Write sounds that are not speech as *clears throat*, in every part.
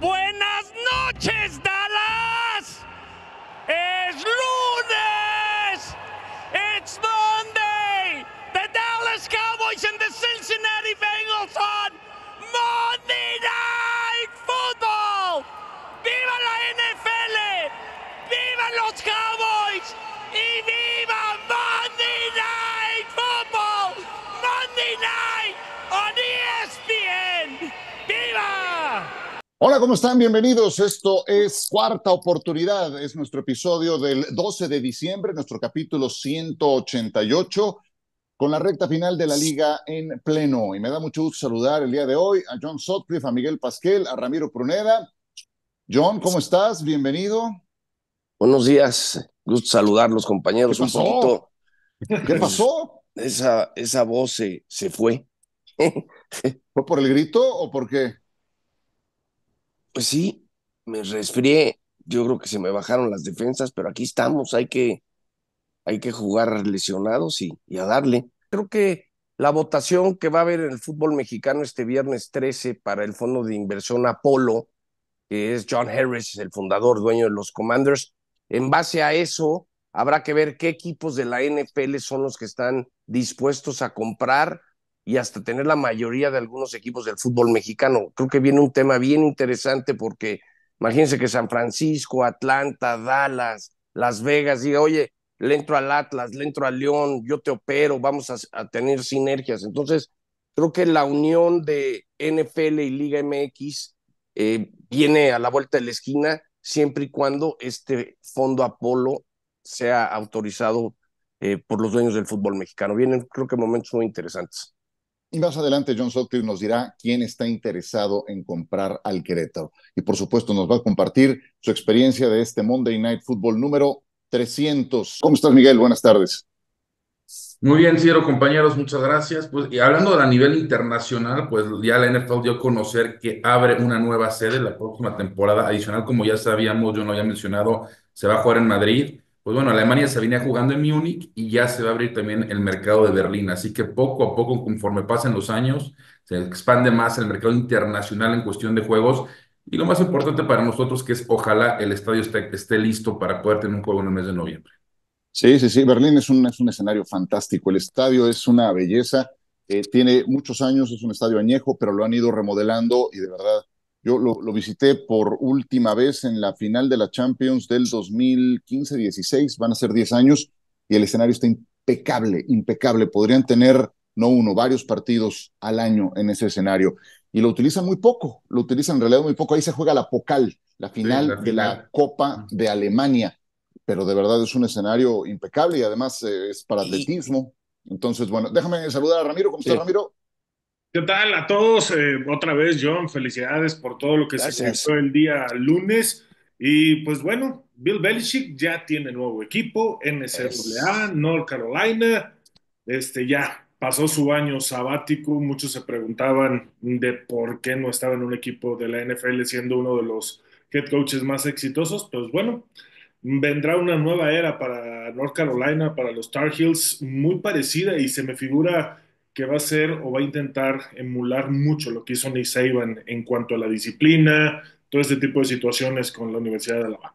buena Hola, ¿cómo están? Bienvenidos. Esto es Cuarta Oportunidad. Es nuestro episodio del 12 de diciembre, nuestro capítulo 188, con la recta final de la liga en pleno. Y me da mucho gusto saludar el día de hoy a John Sotcliffe, a Miguel Pasquel, a Ramiro Pruneda. John, ¿cómo estás? Bienvenido. Buenos días. Gusto saludar los compañeros un poquito. ¿Qué pasó? Esa, esa voz se, se fue. *laughs* ¿Fue por el grito o por qué? Pues sí, me resfrié. Yo creo que se me bajaron las defensas, pero aquí estamos. Hay que, hay que jugar lesionados y, y a darle. Creo que la votación que va a haber en el fútbol mexicano este viernes 13 para el fondo de inversión Apolo, que es John Harris, el fundador, dueño de los Commanders, en base a eso habrá que ver qué equipos de la NFL son los que están dispuestos a comprar y hasta tener la mayoría de algunos equipos del fútbol mexicano. Creo que viene un tema bien interesante porque imagínense que San Francisco, Atlanta, Dallas, Las Vegas diga, oye, le entro al Atlas, le entro al León, yo te opero, vamos a, tener sinergias. Entonces, creo que la unión de NFL y Liga MX eh, viene a la vuelta de la esquina siempre y cuando este fondo Apolo sea autorizado eh, por los dueños del fútbol mexicano. Vienen, creo que, momentos muy interesantes. Y más adelante John Sotcliffe nos dirá quién está interesado en comprar al Querétaro. Y por supuesto nos va a compartir su experiencia de este Monday Night Football número 300. ¿Cómo estás, Miguel? Buenas tardes. Muy bien, Ciro, compañeros, muchas gracias. Pues, y hablando a nivel internacional, pues ya la NFL dio a conocer que abre una nueva sede la próxima temporada adicional. Como ya sabíamos, yo no había mencionado, se va a jugar en Madrid pues bueno, Alemania se venía jugando en Múnich y ya se va a abrir también el mercado de Berlín. Así que poco a poco, conforme pasen los años, se expande más el mercado internacional en cuestión de juegos. Y lo más importante para nosotros que es ojalá el estadio esté, listo para poder tener un juego en el mes de noviembre. Sí, sí, sí, Berlín es un, es un escenario fantástico. El estadio es una belleza, eh, tiene muchos años, es un estadio añejo, pero lo han ido remodelando y de verdad yo lo, visité por última vez en la final de la Champions del 2015-16, van a ser 10 años, y el escenario está impecable, impecable. Podrían tener, no uno, varios partidos al año en ese escenario. Y lo utilizan muy poco, lo utilizan en realidad muy poco. Ahí se juega la Pocal, la final, de la Copa de Alemania. Pero de verdad es un escenario impecable y además eh, es para atletismo. Entonces, bueno, déjame saludar a Ramiro. ¿Cómo está estás, Ramiro? ¿Qué tal a todos? Eh, otra vez, John, felicidades por todo lo que se el día lunes. Y pues bueno, Bill Belichick ya tiene nuevo equipo, NCAA, North Carolina, este ya pasó su año sabático, muchos se preguntaban de por qué no estaba en un equipo de la NFL siendo uno de los head coaches más exitosos, pues bueno, vendrá una nueva era para North Carolina, para los Tar Heels, muy parecida y se me figura que va a ser o va a intentar emular mucho lo que hizo Nick Saban en cuanto a la disciplina, todo este tipo de situaciones con la Universidad de Alabama.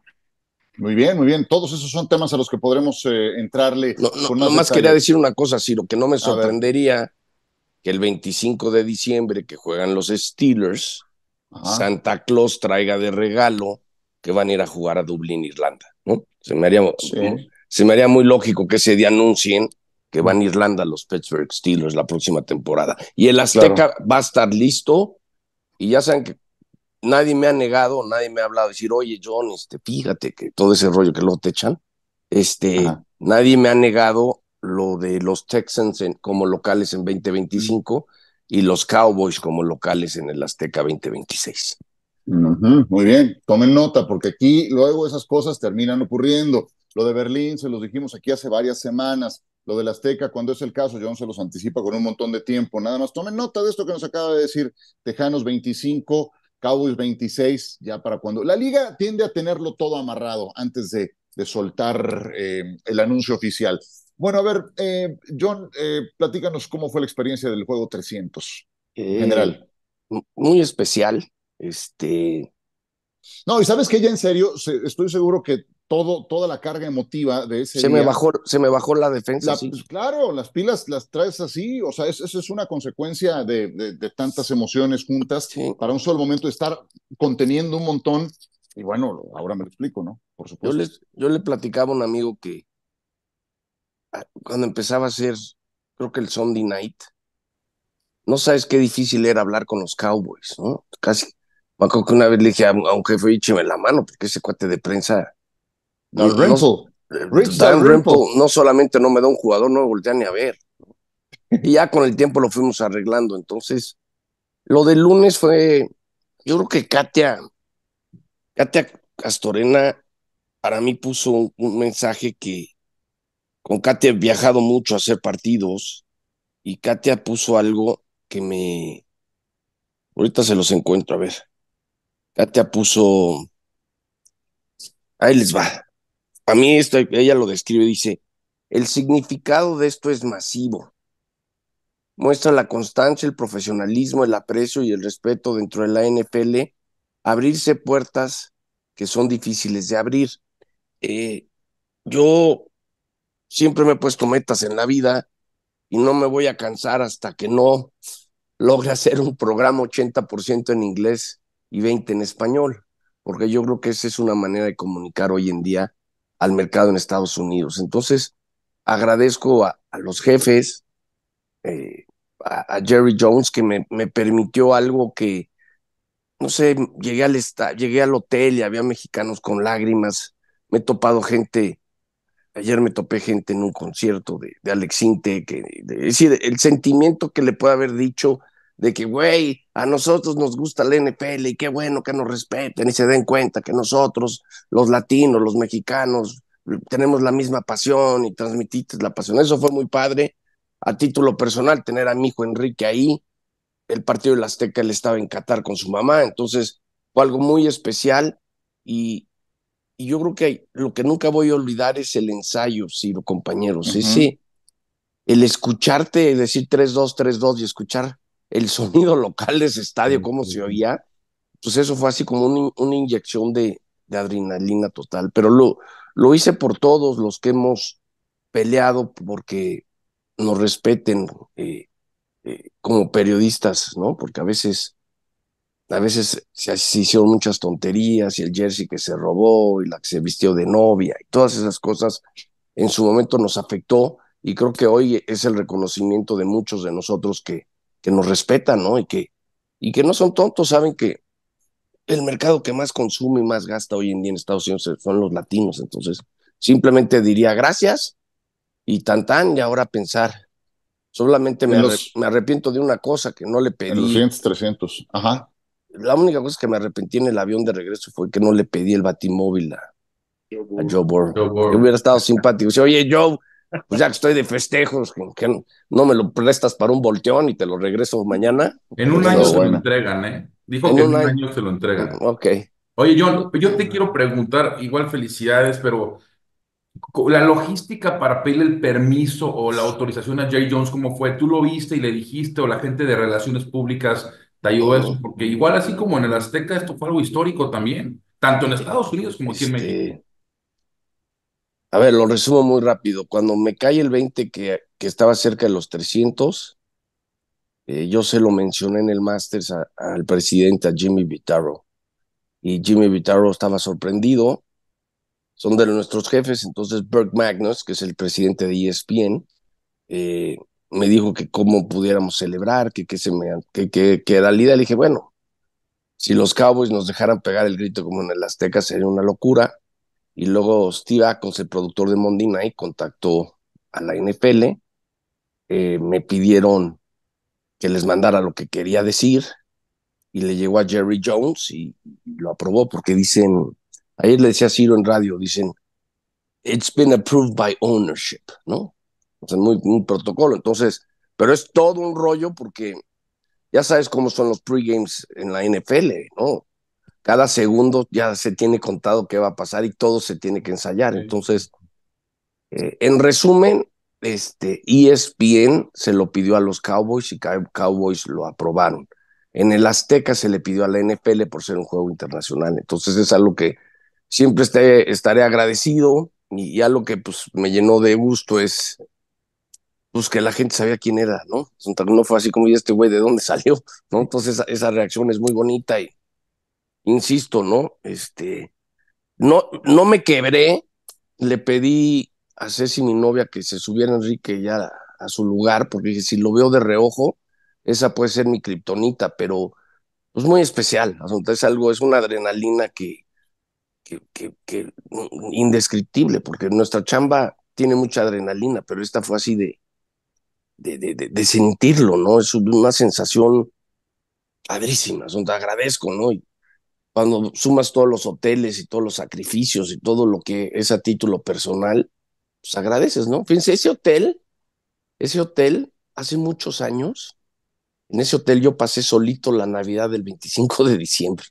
Muy bien, muy bien. Todos esos son temas a los que podremos eh, entrarle. No, más nomás quería decir una cosa, Ciro, que no me sorprendería que el 25 de diciembre, que juegan los Steelers, Santa Claus traiga de regalo que van a ir a jugar a Dublín, Irlanda. ¿no? Se, me haría, se me haría muy lógico que se día anuncien que van a Irlanda los Pittsburgh Steelers la próxima temporada. Y el Azteca va a estar listo y ya saben que nadie me ha negado, nadie me ha hablado, de decir, oye John, este, fíjate que todo ese rollo que lo te echan, este, nadie me ha negado lo de los Texans como locales en 2025 mm. y los Cowboys como locales en el Azteca 2026. muy bien, tomen nota porque aquí luego esas cosas terminan ocurriendo. Lo de Berlín se los dijimos aquí hace varias semanas lo del Azteca, cuando es el caso, John se los anticipa con un montón de tiempo. Nada más tomen nota de esto que nos acaba de decir Tejanos 25, Cowboys 26, ya para cuando. La liga tiende a tenerlo todo amarrado antes de, soltar eh, el anuncio oficial. Bueno, a ver, eh, John, eh, platícanos cómo fue la experiencia del juego 300 general. Muy especial. Este. No, y sabes que ya en serio, estoy seguro que todo, toda la carga emotiva de ese. Se, Me, bajó, se me bajó la defensa. Pues, claro, las pilas las traes así, o sea, eso es una consecuencia de, tantas emociones juntas para un solo momento estar conteniendo un montón. Y bueno, ahora me lo explico, ¿no? Por supuesto. Yo, les, yo le platicaba a un amigo que ah, cuando empezaba a ser creo que el Sunday night, no sabes qué difícil era hablar con los Cowboys, ¿no? Casi. Me acuerdo que una vez le dije a un jefe, écheme la mano, porque ese cuate de prensa no, eh, pues, no solamente no me da un jugador, no me voltea ni a ver. Y ya con el tiempo lo fuimos arreglando. Entonces, lo del lunes fue, yo creo que Katia, Katia Castorena, para mí puso un, un mensaje que con Katia he viajado mucho a hacer partidos y Katia puso algo que me... Ahorita se los encuentro, a ver. Katia puso... Ahí les va a mí esto, ella lo describe, dice, el significado de esto es masivo. Muestra la constancia, el profesionalismo, el aprecio y el respeto dentro de la NFL, abrirse puertas que son difíciles de abrir. Eh, yo siempre me he puesto metas en la vida y no me voy a cansar hasta que no logre hacer un programa 80% en inglés y 20 en español, porque yo creo que esa es una manera de comunicar hoy en día al mercado en Estados Unidos. Entonces, agradezco a, los jefes, eh, a, Jerry Jones, que me, permitió algo que, no sé, llegué al, llegué al hotel y había mexicanos con lágrimas, me he topado gente Ayer me topé gente en un concierto de, Alex que es decir, el sentimiento que le puede haber dicho de que, güey, a nosotros nos gusta el NFL y qué bueno que nos respeten y se den cuenta que nosotros, los latinos, los mexicanos, tenemos la misma pasión y transmitiste la pasión. Eso fue muy padre. A título personal, tener a mi hijo Enrique ahí, el partido del Azteca, él estaba en Qatar con su mamá, entonces fue algo muy especial y, yo creo que lo que nunca voy a olvidar es el ensayo, sí compañeros, sí, sí. El escucharte, decir 3-2, 3-2 y escuchar el sonido local de ese estadio, como se oía, pues eso fue así como una inyección de, adrenalina total. Pero lo, lo hice por todos los que hemos peleado porque nos respeten eh, eh, como periodistas, ¿no? Porque a veces, a veces se, se, hicieron muchas tonterías y el jersey que se robó y la que se vistió de novia y todas esas cosas en su momento nos afectó y creo que hoy es el reconocimiento de muchos de nosotros que, que nos respetan, ¿no? Y que, y que no son tontos, saben que el mercado que más consume y más gasta hoy en día en Estados Unidos son los latinos. Entonces, simplemente diría gracias y tan tan, y ahora pensar. Solamente me, arrepiento de una cosa que no le pedí. En los 300, ajá. La única cosa que me arrepentí en el avión de regreso fue que no le pedí el batimóvil a, Joe Bourne, Yo hubiera estado simpático. Oye, Joe, pues ya que estoy de festejos, no, me lo prestas para un volteón y te lo regreso mañana. En un año se lo entregan, ¿eh? Dijo que en un año? se lo entregan. Ok. Oye, John, yo te quiero preguntar, igual felicidades, pero la logística para pedir el permiso o la autorización a Jay Jones, ¿cómo fue? ¿Tú lo viste y le dijiste o la gente de relaciones públicas te ayudó eso? Porque igual así como en el Azteca, esto fue algo histórico también, tanto en Estados Unidos como aquí en este, México. A ver, lo resumo muy rápido. Cuando me cae el 20 que, estaba cerca de los 300, eh, yo se lo mencioné en el Masters al presidente, a Jimmy Vitaro. Y Jimmy Vitaro estaba sorprendido. Son de nuestros jefes. Entonces, Berg Magnus, que es el presidente de ESPN, eh, me dijo que cómo pudiéramos celebrar, que, que, se me, que, que, Le dije, bueno, si los Cowboys nos dejaran pegar el grito como en el Azteca sería una locura. Y luego Steve Ackles, el productor de Monday Night, contactó a la NFL. Eh, me pidieron que les mandara lo que quería decir y le llegó a Jerry Jones y, lo aprobó porque dicen, ayer le decía Ciro en radio, dicen, it's been approved by ownership, ¿no? O sea, muy, protocolo. Entonces, pero es todo un rollo porque ya sabes cómo son los pregames en la NFL, ¿no? cada segundo ya se tiene contado qué va a pasar y todo se tiene que ensayar. Entonces, eh, en resumen, este ESPN se lo pidió a los Cowboys y Cowboys lo aprobaron. En el Azteca se le pidió a la NFL por ser un juego internacional. Entonces es algo que siempre estaré agradecido y ya lo que pues, me llenó de gusto es pues, que la gente sabía quién era, ¿no? No fue así como, ¿y este güey de dónde salió? ¿no? Entonces esa reacción es muy bonita y insisto, ¿no? Este, no, no me quebré, le pedí a Ceci, mi novia, que se subiera Enrique ya a, su lugar, porque dije, si lo veo de reojo, esa puede ser mi kriptonita, pero es pues, muy especial, es algo, es una adrenalina que, que, que, indescriptible, porque nuestra chamba tiene mucha adrenalina, pero esta fue así de, de, de, sentirlo, ¿no? Es una sensación padrísima, te agradezco, ¿no? Y cuando sumas todos los hoteles y todos los sacrificios y todo lo que es a título personal, pues agradeces, ¿no? Fíjense, ese hotel, ese hotel, hace muchos años, en ese hotel yo pasé solito la Navidad del 25 de diciembre.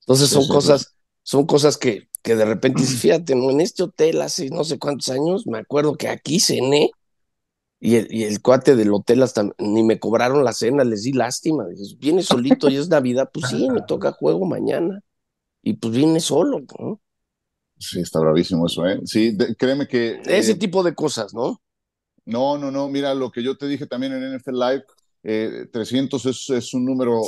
Entonces son cosas, son cosas que, que de repente, *clears throat* fíjate, ¿no? En este hotel hace no sé cuántos años, me acuerdo que aquí cené y el, y el, cuate del hotel hasta ni me cobraron la cena, les di lástima. Dices, viene solito y es Navidad, pues sí, me toca juego mañana. Y pues viene solo, ¿no? Sí, está bravísimo eso, ¿eh? Sí, créeme que... Ese eh, tipo de cosas, ¿no? No, no, no, mira, lo que yo te dije también en NFL Live, 300 eh, es, es, un número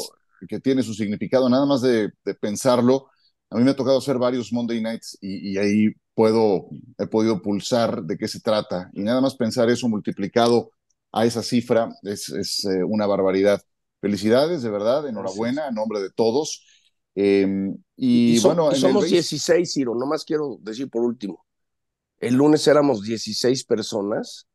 que tiene su significado, nada más de, pensarlo. A mí me ha tocado hacer varios Monday Nights y ahí puedo, he podido pulsar de qué se trata. Y nada más pensar eso multiplicado a esa cifra es, es eh, una barbaridad. Felicidades, de verdad, enhorabuena, en nombre de todos. Em, y, bueno, somos 16, Ciro, nomás quiero decir por último. El lunes éramos 16 personas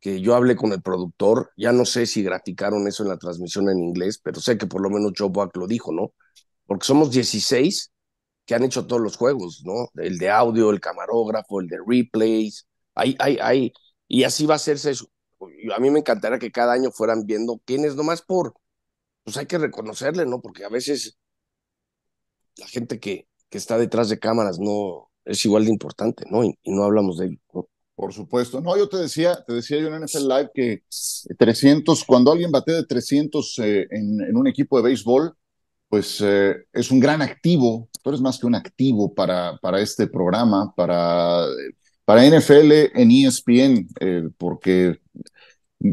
que yo hablé con el productor, ya no sé si graticaron eso en la transmisión en inglés, pero sé que por lo menos Joe Buck lo dijo, ¿no? Porque somos 16 que han hecho todos los juegos, ¿no? El de audio, el camarógrafo, el de replays, hay, hay, hay, y así va a hacerse eso. A mí me encantaría que cada año fueran viendo quiénes, nomás por, pues hay que reconocerle, ¿no? Porque a veces la gente que, que está detrás de cámaras no es igual de importante, ¿no? Y, no hablamos de él. Por supuesto. No, yo te decía, te decía yo en NFL Live que 300, cuando alguien bate de 300 eh, en, un equipo de béisbol, pues eh, es un gran activo tú eres más que un activo para, para este programa, para, para NFL en ESPN, eh, porque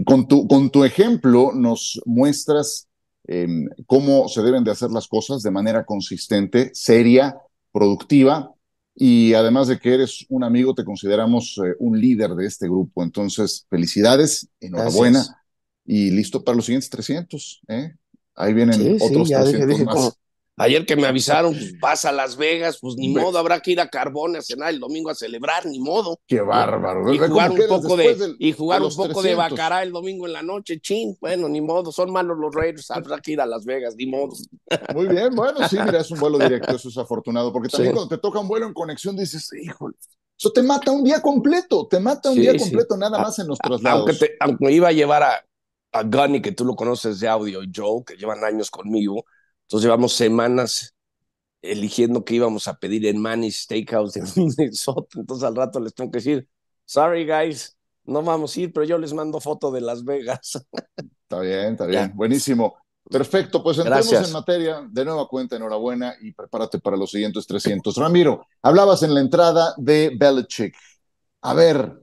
con tu, con tu ejemplo nos muestras em, cómo se deben de hacer las cosas de manera consistente, seria, productiva, y además de que eres un amigo, te consideramos eh, un líder de este grupo. Entonces, felicidades, enhorabuena, y listo para los siguientes 300. ¿eh? Ahí vienen otros Ayer que me avisaron, pues vas a Las Vegas, pues ni modo, habrá que ir a Carbone a cenar el domingo a celebrar, ni modo. Qué bárbaro. Y jugar un poco de, y jugar un poco de bacará el domingo en la noche, chin, bueno, ni modo, son malos los Raiders, habrá que ir a Las Vegas, ni modo. Muy bien, bueno, sí, mira, es un vuelo *laughs* directo, eso es afortunado, porque también cuando te toca un vuelo en conexión dices, híjole, eso te mata un día completo, te mata un día completo nada más en los traslados. Aunque, me iba a llevar a, a Gunny, que tú lo conoces de audio, y Joe, que llevan años conmigo, entonces llevamos semanas eligiendo qué íbamos a pedir en Manny's Steakhouse de *laughs* Minnesota. Entonces al rato les tengo que decir, sorry guys, no vamos a ir, pero yo les mando foto de Las Vegas. *laughs* Está bien, está bien, buenísimo. Perfecto, pues entramos en materia. De nueva cuenta, enhorabuena y prepárate para los siguientes 300. Ramiro, hablabas en la entrada de Belichick. A ver,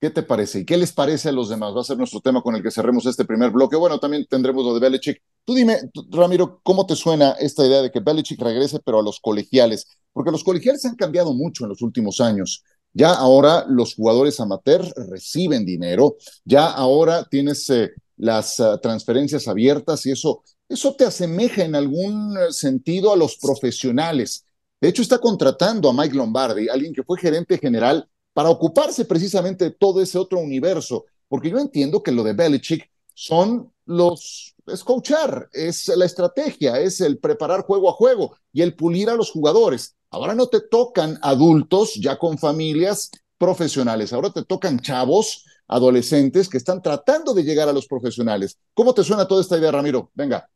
¿qué te parece? ¿Y qué les parece a los demás? Va a ser nuestro tema con el que cerremos este primer bloque. Bueno, también tendremos lo de Belichick, Tú dime, Ramiro, ¿cómo te suena esta idea de que Belichick regrese, pero a los colegiales? Porque los colegiales han cambiado mucho en los últimos años. Ya ahora los jugadores amateur reciben dinero, ya ahora tienes eh, las eh, transferencias abiertas y eso, eso te asemeja en algún eh, sentido a los profesionales. De hecho, está contratando a Mike Lombardi, alguien que fue gerente general, para ocuparse precisamente de todo ese otro universo. Porque yo entiendo que lo de Belichick son los es coachar, es la estrategia, es el preparar juego a juego y el pulir a los jugadores. Ahora no te tocan adultos ya con familias profesionales, ahora te tocan chavos, adolescentes que están tratando de llegar a los profesionales. ¿Cómo te suena toda esta idea, Ramiro? Venga.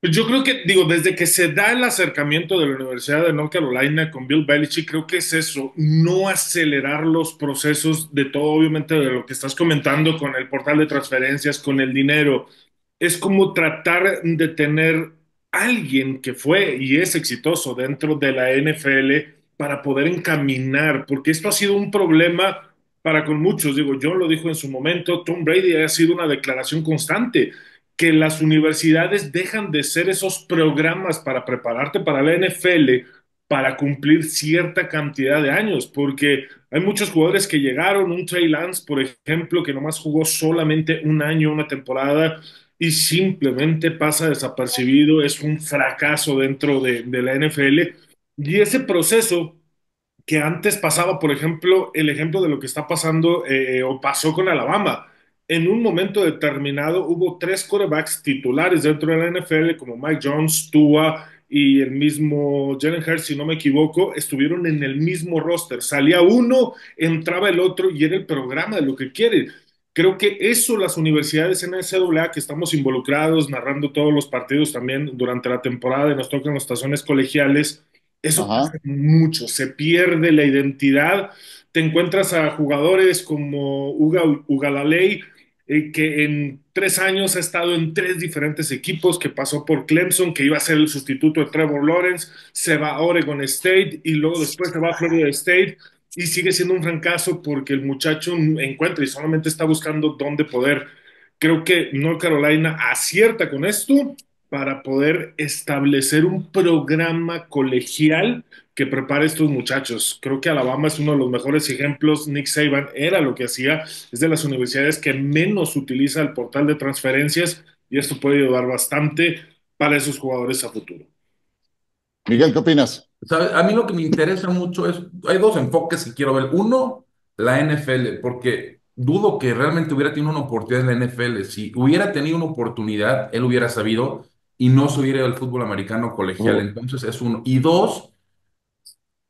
Pues yo creo que, digo, desde que se da el acercamiento de la Universidad de North Carolina con Bill Belichick, creo que es eso, no acelerar los procesos de todo, obviamente, de lo que estás comentando con el portal de transferencias, con el dinero, es como tratar de tener alguien que fue y es exitoso dentro de la NFL para poder encaminar, porque esto ha sido un problema para con muchos. Digo, yo lo dijo en su momento, Tom Brady ha sido una declaración constante, que las universidades dejan de ser esos programas para prepararte para la NFL, para cumplir cierta cantidad de años, porque hay muchos jugadores que llegaron, un Trey Lance, por ejemplo, que nomás jugó solamente un año, una temporada, y simplemente pasa desapercibido, es un fracaso dentro de, la NFL. Y ese proceso que antes pasaba, por ejemplo, el ejemplo de lo que está pasando eh, o pasó con Alabama. En un momento determinado hubo tres quarterbacks titulares dentro de la NFL, como Mike Jones, Tua y el mismo Jalen Hurts, si no me equivoco, estuvieron en el mismo roster. Salía uno, entraba el otro y era el programa de lo que quiere. Creo que eso las universidades en el NCAA que estamos involucrados, narrando todos los partidos también durante la temporada y nos tocan las estaciones colegiales, eso pasa mucho, se pierde la identidad. Te encuentras a jugadores como Uga, Ugalaley, eh, que en tres años ha estado en tres diferentes equipos, que pasó por Clemson, que iba a ser el sustituto de Trevor Lawrence, se va a Oregon State y luego después se va a Florida State y sigue siendo un fracaso porque el muchacho encuentra y solamente está buscando dónde poder. Creo que North Carolina acierta con esto para poder establecer un programa colegial que prepare a estos muchachos. Creo que Alabama es uno de los mejores ejemplos. Nick Saban era lo que hacía, es de las universidades que menos utiliza el portal de transferencias y esto puede ayudar bastante para esos jugadores a futuro. Miguel, ¿qué opinas? A mí lo que me interesa mucho es, hay dos enfoques que quiero ver. Uno, la NFL, porque dudo que realmente hubiera tenido una oportunidad en la NFL. Si hubiera tenido una oportunidad, él hubiera sabido y no se hubiera al fútbol americano colegial. Oh. Entonces es uno. Y dos,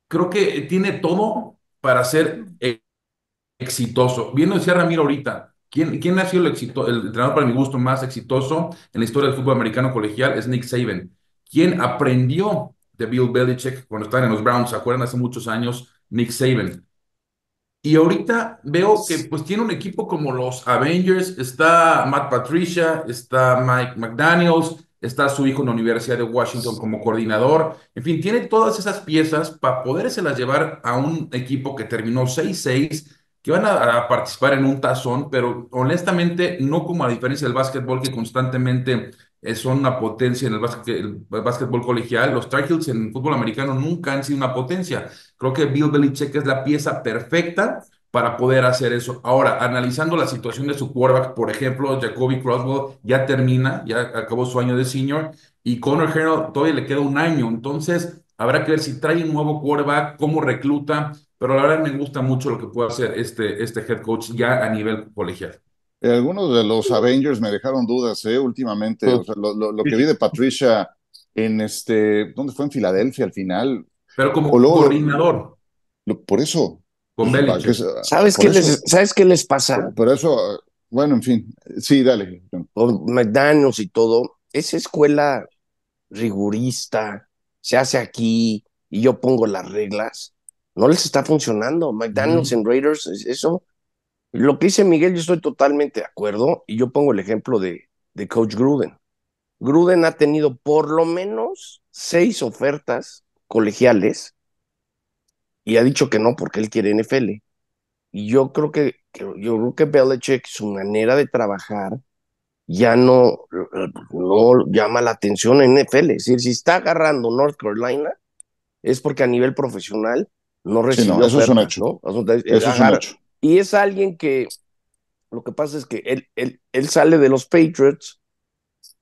creo que tiene todo para ser exitoso. Viendo a decía Ramiro ahorita, ¿quién, ha sido el, exito, el entrenador para mi gusto más exitoso en la historia del fútbol americano colegial? Es Nick Saban, quien aprendió de Bill Belichick cuando estaban en los Browns, ¿se acuerdan? Hace muchos años, Nick Saban. Y ahorita veo que pues tiene un equipo como los Avengers, está Matt Patricia, está Mike McDaniels, está su hijo en la Universidad de Washington como coordinador. En fin, tiene todas esas piezas para poderse las llevar a un equipo que terminó 6-6, que van a, participar en un tazón, pero honestamente no como a diferencia del básquetbol que constantemente son una potencia en el, básquetbol colegial. Los Tar Heels en el fútbol americano nunca han sido una potencia. Creo que Bill Belichick es la pieza perfecta para poder hacer eso. Ahora, analizando la situación de su quarterback, por ejemplo, Jacoby Croswell ya termina, ya acabó su año de senior, y Connor Harrell todavía le queda un año. Entonces, habrá que ver si trae un nuevo quarterback, cómo recluta, pero la verdad me gusta mucho lo que puede hacer este, este head coach ya a nivel colegial. Eh, algunos de los Avengers me dejaron dudas, ¿eh? Últimamente, lo, que vi de Patricia en este, ¿dónde fue? En Filadelfia al final. Pero como coordinador. por eso. Con ah, ah, ¿Sabes, qué les, ¿Sabes qué les pasa? Por, eso, bueno, en fin, sí, dale. McDaniels y todo, esa escuela rigurista se hace aquí y yo pongo las reglas, no les está funcionando. McDaniels y en Raiders, eso lo que dice Miguel, yo estoy totalmente de acuerdo y yo pongo el ejemplo de, de Coach Gruden. Gruden ha tenido por lo menos seis ofertas colegiales y ha dicho que no porque él quiere NFL. Y yo creo que, yo creo que Belichick, su manera de trabajar, ya no, no llama la atención en NFL. Es decir, si está agarrando North Carolina, es porque a nivel profesional no recibe eso es un hecho. eso es un hecho. Y es alguien que lo que pasa es que él, él sale de los Patriots,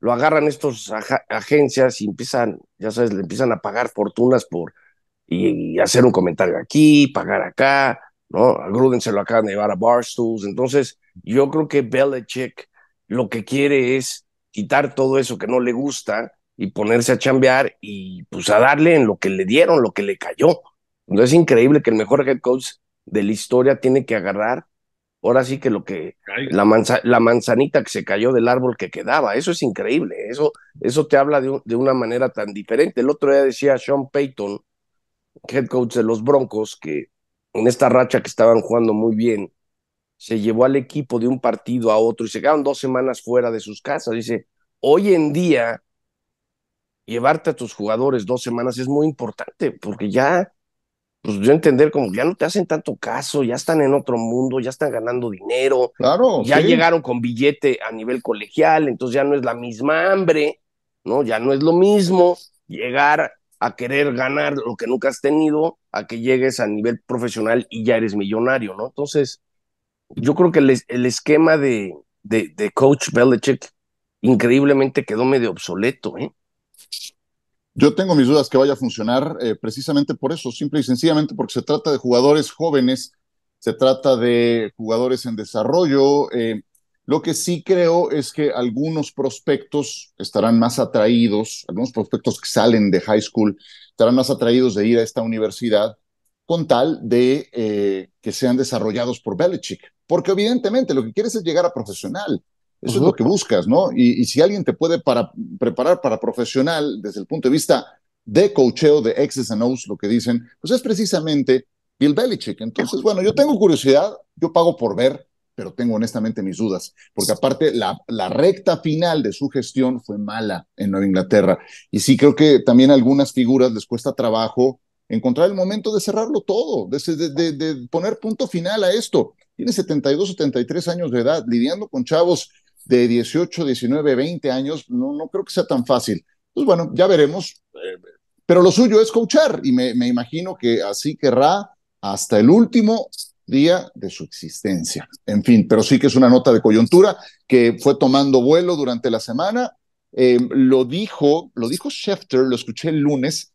lo agarran estas agencias y empiezan, ya sabes, le empiezan a pagar fortunas por y, hacer un comentario aquí, pagar acá, ¿no? A se lo acaban de llevar a Barstools. Entonces, yo creo que Belichick lo que quiere es quitar todo eso que no le gusta y ponerse a chambear y pues a darle en lo que le dieron, lo que le cayó. Entonces es increíble que el mejor head coach de la historia tiene que agarrar. Ahora sí que lo que la, manzanita que se cayó del árbol que quedaba, eso es increíble, eso, eso te habla de, de una manera tan diferente. El otro día decía Sean Payton, head coach de los Broncos, que en esta racha que estaban jugando muy bien, se llevó al equipo de un partido a otro y se quedaron dos semanas fuera de sus casas. Dice, hoy en día, llevarte a tus jugadores dos semanas es muy importante porque ya pues yo entender como ya no te hacen tanto caso, ya están en otro mundo, ya están ganando dinero, claro, ya llegaron con billete a nivel colegial, entonces ya no es la misma hambre, ¿no? Ya no es lo mismo llegar a querer ganar lo que nunca has tenido, a que llegues a nivel profesional y ya eres millonario, ¿no? Entonces, yo creo que el, esquema de, de, de coach Belichick increíblemente quedó medio obsoleto, ¿eh? Yo tengo mis dudas que vaya a funcionar eh, precisamente por eso, simple y sencillamente porque se trata de jugadores jóvenes, se trata de jugadores en desarrollo. Eh, lo que sí creo es que algunos prospectos estarán más atraídos, algunos prospectos que salen de high school estarán más atraídos de ir a esta universidad con tal de eh, que sean desarrollados por Belichick, porque evidentemente lo que quieres es llegar a profesional. Eso es lo que buscas, ¿no? Y, si alguien te puede para, preparar para profesional desde el punto de vista de cocheo, de exes and O's, lo que dicen, pues es precisamente Bill Belichick. Entonces, bueno, yo tengo curiosidad, yo pago por ver, pero tengo honestamente mis dudas, porque aparte la, la recta final de su gestión fue mala en Nueva Inglaterra. Y sí creo que también a algunas figuras les cuesta trabajo encontrar el momento de cerrarlo todo, de, de, de poner punto final a esto. Tiene 72, 73 años de edad, lidiando con chavos de 18, 19, 20 años, no, no creo que sea tan fácil. Pues bueno, ya veremos. Eh, pero lo suyo es coachar y me, imagino que así querrá hasta el último día de su existencia. En fin, pero sí que es una nota de coyuntura que fue tomando vuelo durante la semana. Eh, lo dijo, lo dijo Schefter, lo escuché el lunes,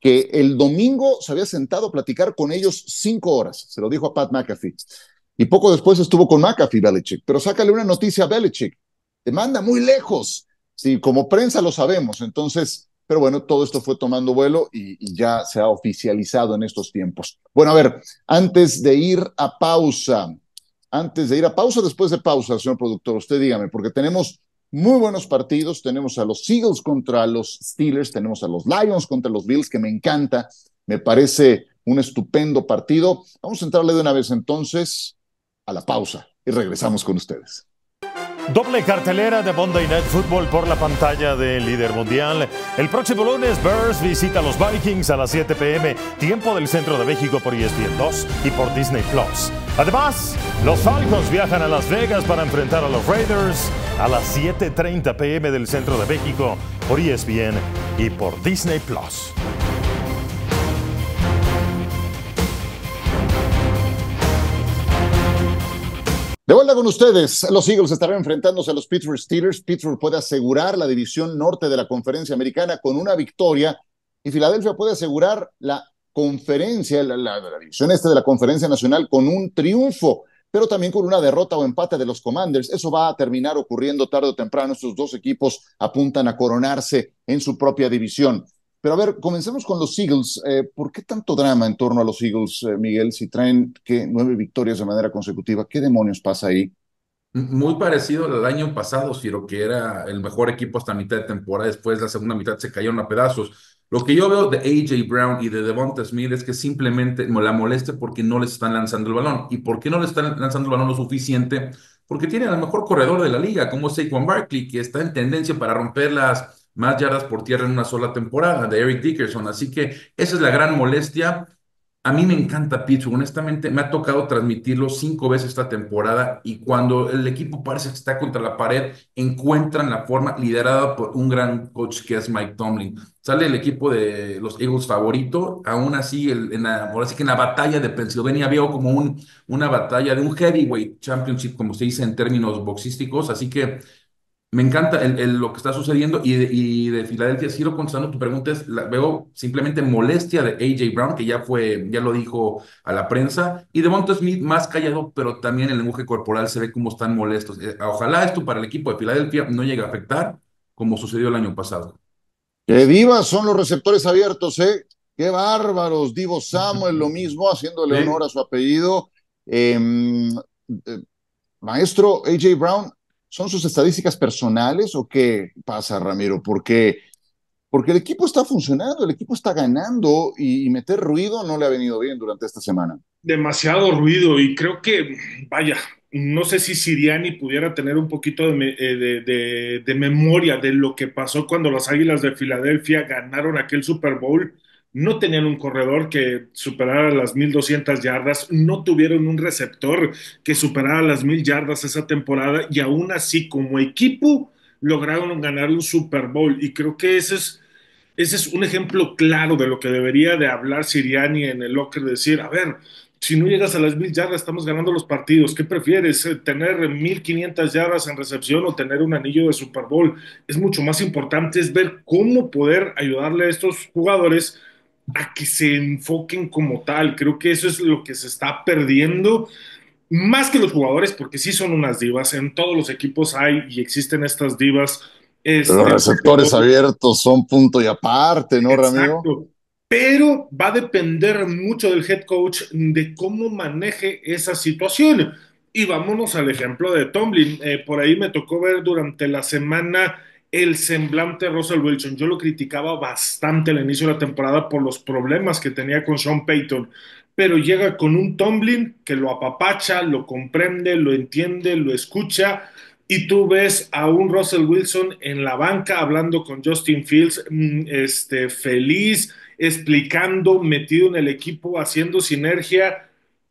que el domingo se había sentado a platicar con ellos cinco horas. Se lo dijo a Pat McAfee. Y poco después estuvo con McAfee Belichick, pero sácale una noticia a Belichick. Te manda muy lejos. Sí, como prensa lo sabemos. Entonces, pero bueno, todo esto fue tomando vuelo y, y, ya se ha oficializado en estos tiempos. Bueno, a ver, antes de ir a pausa, antes de ir a pausa, después de pausa, señor productor, usted dígame, porque tenemos muy buenos partidos, tenemos a los Eagles contra los Steelers, tenemos a los Lions contra los Bills, que me encanta, me parece un estupendo partido. Vamos a entrarle de una vez entonces a la pausa y regresamos con ustedes. Doble cartelera de Monday Night Football por la pantalla del líder mundial. El próximo lunes, Bears visita a los Vikings a las 7 pm, tiempo del centro de México por ESPN 2 y por Disney Plus. Además, los Falcons viajan a Las Vegas para enfrentar a los Raiders a las 7:30 pm del centro de México por ESPN y por Disney Plus. De vuelta con ustedes, los Eagles estarán enfrentándose a los Pittsburgh Steelers. Pittsburgh puede asegurar la división norte de la conferencia americana con una victoria y Filadelfia puede asegurar la conferencia, la, división este de la conferencia nacional con un triunfo, pero también con una derrota o empate de los Commanders. Eso va a terminar ocurriendo tarde o temprano. Estos dos equipos apuntan a coronarse en su propia división. Pero a ver, comencemos con los Eagles. Eh, ¿Por qué tanto drama en torno a los Eagles, eh, Miguel? Si traen nueve victorias de manera consecutiva, ¿qué demonios pasa ahí? Muy parecido al año pasado, lo que era el mejor equipo hasta mitad de temporada. Después, la segunda mitad se cayeron a pedazos. Lo que yo veo de AJ Brown y de Devonta Smith es que simplemente la molesta porque no les están lanzando el balón. ¿Y por qué no les están lanzando el balón lo suficiente? Porque tienen al mejor corredor de la liga, como Saquon Barkley, que está en tendencia para romper las más yardas por tierra en una sola temporada de Eric Dickerson. Así que esa es la gran molestia. A mí me encanta Pittsburgh, honestamente me ha tocado transmitirlo cinco veces esta temporada y cuando el equipo parece que está contra la pared, encuentran la forma liderada por un gran coach que es Mike Tomlin. Sale el equipo de los Eagles favorito, aún así, en la, ahora que en la batalla de Pensilvania veo como un, una batalla de un heavyweight championship, como se dice en términos boxísticos, así que me encanta lo que está sucediendo y de, Filadelfia. Sigo contestando tu pregunta. Es, veo simplemente molestia de AJ Brown, que ya fue, ya lo dijo a la prensa, y de Monto Smith más callado, pero también el lenguaje corporal se ve como están molestos. Eh, ojalá esto para el equipo de Filadelfia no llegue a afectar como sucedió el año pasado. Que vivas son los receptores abiertos, ¿eh? Qué bárbaros. Divo Samuel, lo mismo, haciéndole honor a su apellido. Em, eh, maestro AJ Brown ¿Son sus estadísticas personales o qué pasa, Ramiro? Porque, porque el equipo está funcionando, el equipo está ganando y, meter ruido no le ha venido bien durante esta semana. Demasiado ruido y creo que, vaya, no sé si Siriani pudiera tener un poquito de, eh, de, memoria de lo que pasó cuando las Águilas de Filadelfia ganaron aquel Super Bowl no tenían un corredor que superara las 1.200 yardas, no tuvieron un receptor que superara las 1.000 yardas esa temporada y aún así como equipo lograron ganar un Super Bowl. Y creo que ese es, ese es un ejemplo claro de lo que debería de hablar Siriani en el locker, decir, a ver, si no llegas a las mil yardas estamos ganando los partidos, ¿qué prefieres? Eh, ¿Tener 1.500 yardas en recepción o tener un anillo de Super Bowl? Es mucho más importante es ver cómo poder ayudarle a estos jugadores a que se enfoquen como tal. Creo que eso es lo que se está perdiendo, más que los jugadores, porque sí son unas divas. En todos los equipos hay y existen estas divas. los receptores abiertos son punto y aparte, ¿no, Ramiro? Pero va a depender mucho del head coach de cómo maneje esa situación. Y vámonos al ejemplo de Tomlin. Eh, por ahí me tocó ver durante la semana el semblante de Russell Wilson. Yo lo criticaba bastante al inicio de la temporada por los problemas que tenía con Sean Payton, pero llega con un Tomlin que lo apapacha, lo comprende, lo entiende, lo escucha. Y tú ves a un Russell Wilson en la banca hablando con Justin Fields, mm, este, feliz, explicando, metido en el equipo, haciendo sinergia,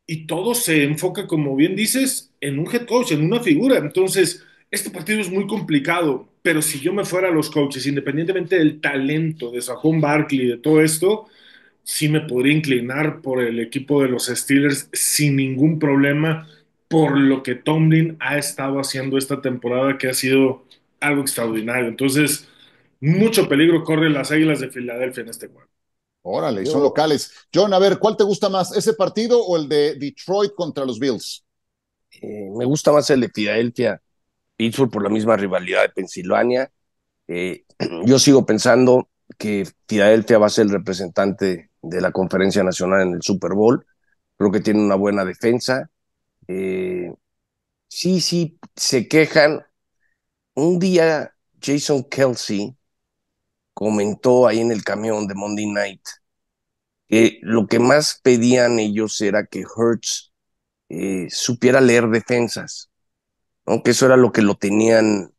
y todo se enfoca, como bien dices, en un head coach, en una figura. Entonces, este partido es muy complicado pero si yo me fuera a los coaches, independientemente del talento de Sajón Barkley, y de todo esto, sí me podría inclinar por el equipo de los Steelers sin ningún problema, por lo que Tomlin ha estado haciendo esta temporada, que ha sido algo extraordinario. Entonces, mucho peligro corren las Águilas de Filadelfia en este juego. Órale, son locales. John, a ver, ¿cuál te gusta más, ese partido o el de Detroit contra los Bills? Eh, me gusta más el de Filadelfia. Pittsburgh por la misma rivalidad de Pensilvania. Eh, *clears throat* yo sigo pensando que Filadelfia va a ser el representante de la Conferencia Nacional en el Super Bowl. Creo que tiene una buena defensa. Eh, sí, sí, se quejan. Un día Jason Kelsey comentó ahí en el camión de Monday Night que lo que más pedían ellos era que Hurts eh, supiera leer defensas aunque eso era lo que lo tenían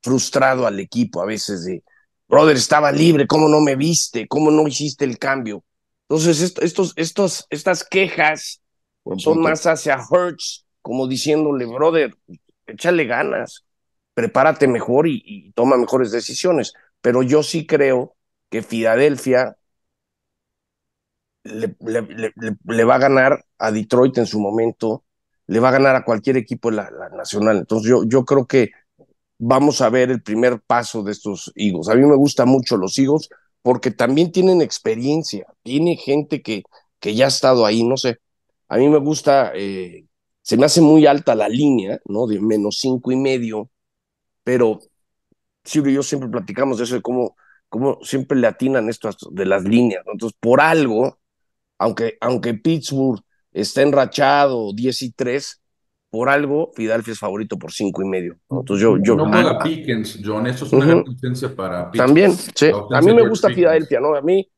frustrado al equipo a veces de, brother, estaba libre, ¿cómo no me viste? ¿Cómo no hiciste el cambio? Entonces, estos, estos, estas quejas son más hacia hurts como diciéndole, brother, échale ganas, prepárate mejor y, toma mejores decisiones. Pero yo sí creo que Filadelfia le, va a ganar a Detroit en su momento le va a ganar a cualquier equipo la, la nacional. Entonces yo, yo creo que vamos a ver el primer paso de estos higos. A mí me gustan mucho los higos porque también tienen experiencia, tiene gente que, que ya ha estado ahí, no sé. A mí me gusta, eh, se me hace muy alta la línea, ¿no? De menos cinco y medio, pero Silvio y yo siempre platicamos de eso, de cómo, cómo siempre le atinan esto de las líneas, Entonces, por algo, aunque Pittsburgh está enrachado 10 y 3, por algo Filadelfia es favorito por 5 y medio. Entonces yo, yo no Pickens, John, eso es una para Pickens. También, sí. A mí me gusta Filadelfia, ¿no? A mí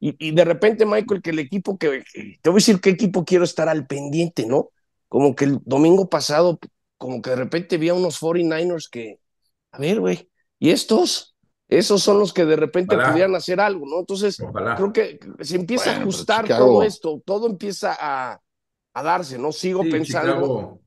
y, de repente Michael que el equipo que te voy a decir qué equipo quiero estar al pendiente, ¿no? Como que el domingo pasado como que de repente vi a unos 49ers que a ver, güey, ¿y estos? Esos son los que de repente pudieran hacer algo, ¿no? Entonces, creo que se empieza a pues, ajustar todo esto, todo empieza a, a darse, ¿no? Sigo pensando.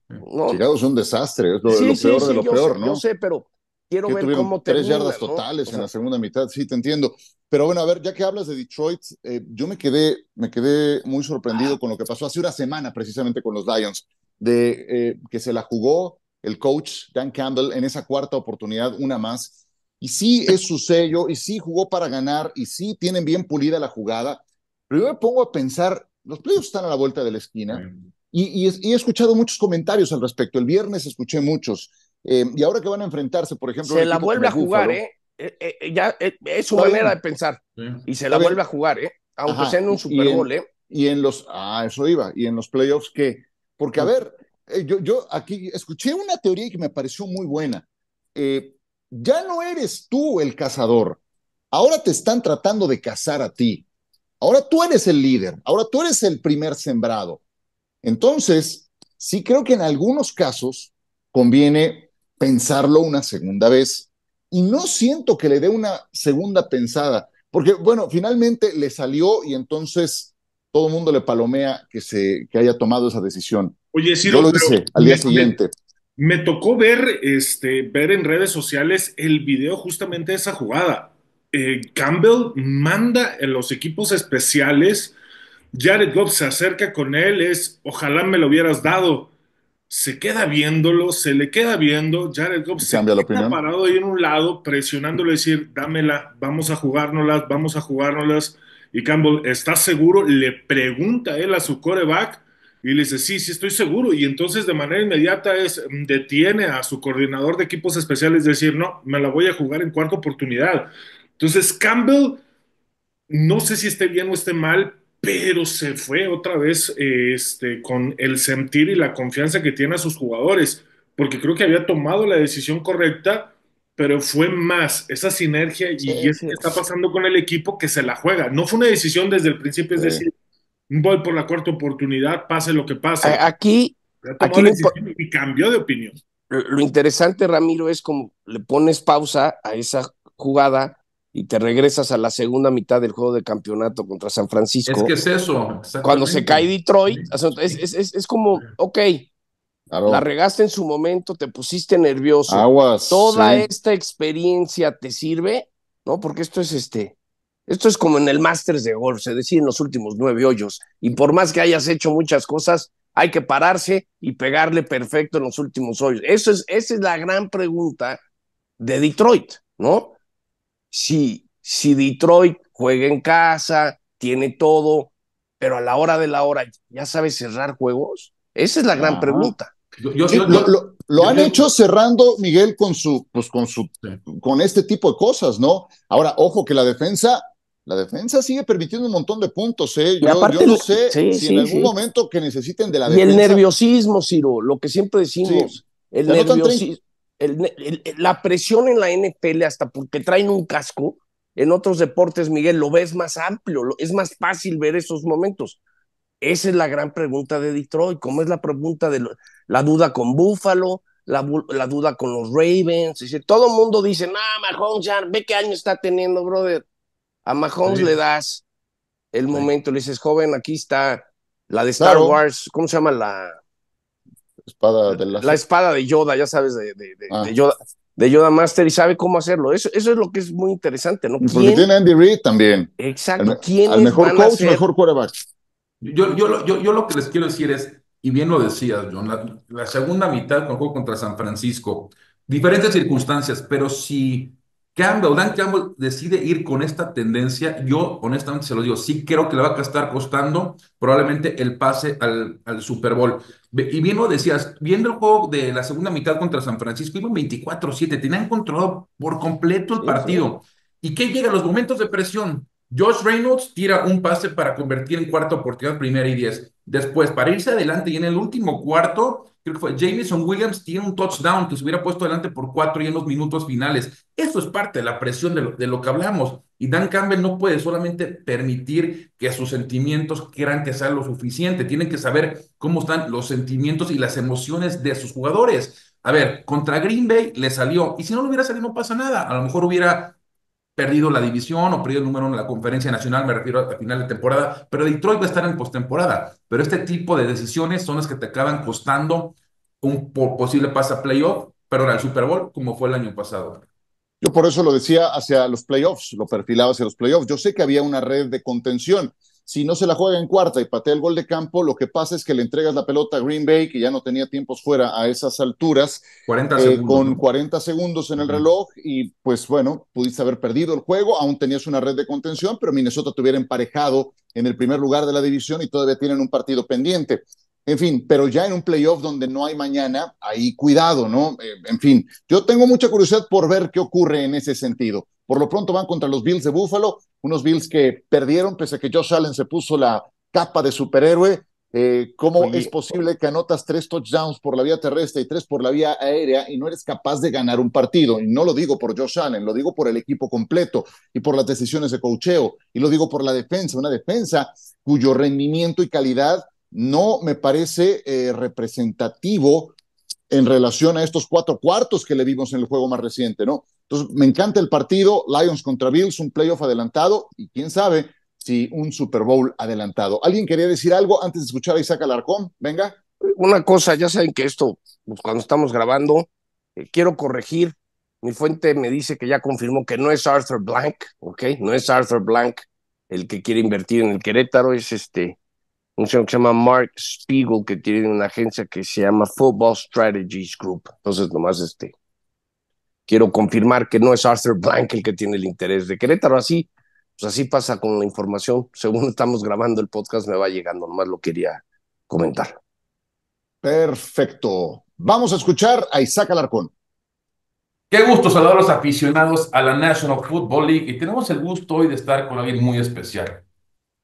Chicago. es un desastre, es lo, peor de lo peor, ¿no? sé, pero quiero ver cómo tres yardas totales en la segunda mitad, sí, te entiendo. Pero bueno, a ver, ya que hablas de Detroit, eh, yo me quedé, me quedé muy sorprendido con lo que pasó hace una semana precisamente con los Lions, de eh, que se la jugó el coach Dan Campbell en esa cuarta oportunidad, una más. Y sí es su sello, y sí jugó para ganar, y sí tienen bien pulida la jugada. Pero yo me pongo a pensar, los playoffs están a la vuelta de la esquina y, he escuchado muchos comentarios al respecto. El viernes escuché muchos. Eh, y ahora que van a enfrentarse, por ejemplo. Se la vuelve a jugar, ¿eh? Eh, eh, ya, es su manera de pensar. Y se la vuelve a jugar, ¿eh? Aunque sea en un Super Bowl, ¿eh? Y en los. Ah, eso iba. Y en los playoffs, ¿qué? Porque, a ver, yo, yo aquí escuché una teoría que me pareció muy buena. ya no eres tú el cazador. Ahora te están tratando de cazar a ti. Ahora tú eres el líder, ahora tú eres el primer sembrado. Entonces, sí creo que en algunos casos conviene pensarlo una segunda vez. Y no siento que le dé una segunda pensada, porque bueno, finalmente le salió y entonces todo el mundo le palomea que, se, que haya tomado esa decisión. Oye, sí, lo dice al día siguiente. Me, tocó ver, este, ver en redes sociales el video justamente de esa jugada. Eh, Campbell manda en los equipos especiales. Jared Goff se acerca con él, es ojalá me lo hubieras dado. Se queda viéndolo, se le queda viendo. Jared Goff se queda parado ahí en un lado, presionándolo, decir, dámela, vamos a jugárnoslas, vamos a jugárnoslas. Y Campbell, ¿está seguro? Le pregunta él a su coreback y le dice, sí, sí, estoy seguro. Y entonces de manera inmediata es, mm, detiene a su coordinador de equipos especiales, decir, no, me la voy a jugar en cuarta oportunidad. Entonces, Campbell, no sé si esté bien o esté mal, pero se fue otra vez este, con el sentir y la confianza que tiene a sus jugadores, porque creo que había tomado la decisión correcta, pero fue más esa sinergia y, eso que está pasando con el equipo que se la juega. No fue una decisión desde el principio, es decir, voy por la cuarta oportunidad, pase lo que pase. Aquí, aquí y cambió de opinión. Lo interesante, Ramiro, es como le pones pausa a esa jugada y te regresas a la segunda mitad del juego de campeonato contra San Francisco. Es que es eso. Cuando se cae Detroit, es, es, es como, ok, la regaste en su momento, te pusiste nervioso. Aguas, Toda esta experiencia te sirve, ¿no? Porque esto es este. Esto es como en el Masters de Golf, se en los últimos nueve hoyos. Y por más que hayas hecho muchas cosas, hay que pararse y pegarle perfecto en los últimos hoyos. Eso es, esa es la gran pregunta de Detroit, ¿no? si, si Detroit juega en casa, tiene todo, pero a la hora de la hora, ¿ya sabe cerrar juegos? Esa es la gran pregunta. lo, han hecho cerrando, Miguel, con su, pues con su, con este tipo de cosas, ¿no? Ahora, ojo que la defensa, la defensa sigue permitiendo un montón de puntos, ¿eh? Yo, no sé si en algún momento que necesiten de la defensa. Y el nerviosismo, Ciro, lo que siempre decimos, el nerviosismo la presión en la NFL hasta porque traen un casco, en otros deportes, Miguel, lo ves más amplio, es más fácil ver esos momentos. Esa es la gran pregunta de Detroit, como es la pregunta de la duda con Buffalo, la, duda con los Ravens. Dice, todo el mundo dice, no, Mahomes ya, ve qué año está teniendo, brother. A Mahomes le das el momento, le dices, joven, aquí está la de Star Wars, ¿cómo se llama la? espada de la... espada de Yoda, ya sabes, de, ah. de, Yoda. De Yoda Master y sabe cómo hacerlo. Eso, eso es lo que es muy interesante, ¿no? Porque tiene Andy Reid también. Exacto. al mejor coach, mejor quarterback. Yo, yo, yo, yo, lo que les quiero decir es, y bien lo decías, John, la, segunda mitad con juego contra San Francisco, diferentes circunstancias, pero si Campbell, Dan Campbell decide ir con esta tendencia, yo honestamente se lo digo, sí creo que le va a estar costando probablemente el pase al, al Super Bowl. Y bien lo decías, viendo el juego de la segunda mitad contra San Francisco, iban 24-7, tenían controlado por completo el partido. ¿Y qué llega? Los momentos de presión. Josh Reynolds tira un pase para convertir en cuarta oportunidad, primera y diez. Después, para irse adelante, y en el último cuarto, creo que fue Jameson Williams, tiene un touchdown que se hubiera puesto adelante por cuatro y en los minutos finales. Eso es parte de la presión de lo, de lo que hablamos. Y Dan Campbell no puede solamente permitir que sus sentimientos quieran que sea lo suficiente, tienen que saber cómo están los sentimientos y las emociones de sus jugadores. A ver, contra Green Bay le salió, y si no lo hubiera salido no pasa nada, a lo mejor hubiera perdido la división o perdido el número en la conferencia nacional, me refiero a, final de temporada, pero Detroit va a estar en postemporada. Pero este tipo de decisiones son las que te acaban costando un posible pase a playoff, en el Super Bowl, como fue el año pasado. Yo por eso lo decía hacia los playoffs, lo perfilaba hacia los playoffs. Yo sé que había una red de contención. Si no se la juega en cuarta y patea el gol de campo, lo que pasa es que le entregas la pelota a Green Bay, que ya no tenía tiempos fuera a esas alturas, eh, con 40 segundos en el reloj, y pues bueno, pudiste haber perdido el juego, aún tenías una red de contención, pero Minnesota te hubiera emparejado en el primer lugar de la división y todavía tienen un partido pendiente. En fin, pero ya en un playoff donde no hay mañana, ahí cuidado, ¿no? Eh, en fin, yo tengo mucha curiosidad por ver qué ocurre en ese sentido. Por lo pronto van contra los Bills de Buffalo, unos Bills que perdieron pese a que Josh Allen se puso la capa de superhéroe. Eh, ¿Cómo es posible que anotas tres touchdowns por la vía terrestre y tres por la vía aérea y no eres capaz de ganar un partido? Y no lo digo por Josh Allen, lo digo por el equipo completo y por las decisiones de cocheo y lo digo por la defensa, una defensa cuyo rendimiento y calidad no me parece eh, representativo en relación a estos cuatro cuartos que le vimos en el juego más reciente, ¿no? Entonces, me encanta el partido, Lions contra Bills, un playoff adelantado y quién sabe si un Super Bowl adelantado. ¿Alguien quería decir algo antes de escuchar a Isaac Alarcón? Venga. Una cosa, ya saben que esto, pues, cuando estamos grabando, eh, quiero corregir. Mi fuente me dice que ya confirmó que no es Arthur Blank, ¿ok? No es Arthur Blank el que quiere invertir en el Querétaro, es este un señor que se llama Mark Spiegel, que tiene una agencia que se llama Football Strategies Group. Entonces, nomás este, quiero confirmar que no es Arthur Blank el que tiene el interés de Querétaro. Así, pues así pasa con la información. *laughs* Según estamos grabando el podcast, me va llegando, nomás lo quería comentar. Perfecto. Vamos a escuchar a Isaac Alarcón. Qué gusto saludar a los aficionados a la National Football League y tenemos el gusto hoy de estar con alguien muy especial.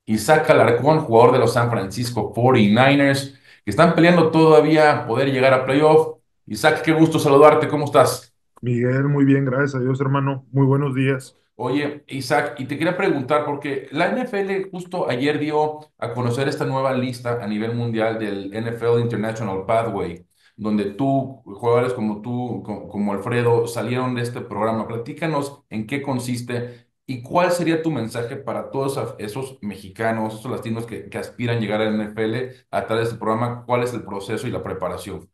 Isaac Alarcón, jugador de los San Francisco 49ers, que están peleando todavía poder llegar a playoff. Isaac, qué gusto saludarte, ¿cómo estás? Miguel, muy bien, gracias a Dios, hermano. Muy buenos días. Oye, Isaac, y te quería preguntar, porque la NFL justo ayer dio a conocer esta nueva lista a nivel mundial del NFL International Pathway, donde tú, jugadores como tú, como, como Alfredo, salieron de este programa. Platícanos en qué consiste ¿Y cuál sería tu mensaje para todos esos mexicanos, esos latinos que, que aspiran a llegar al NFL a través de del este programa? ¿Cuál es el proceso y la preparación?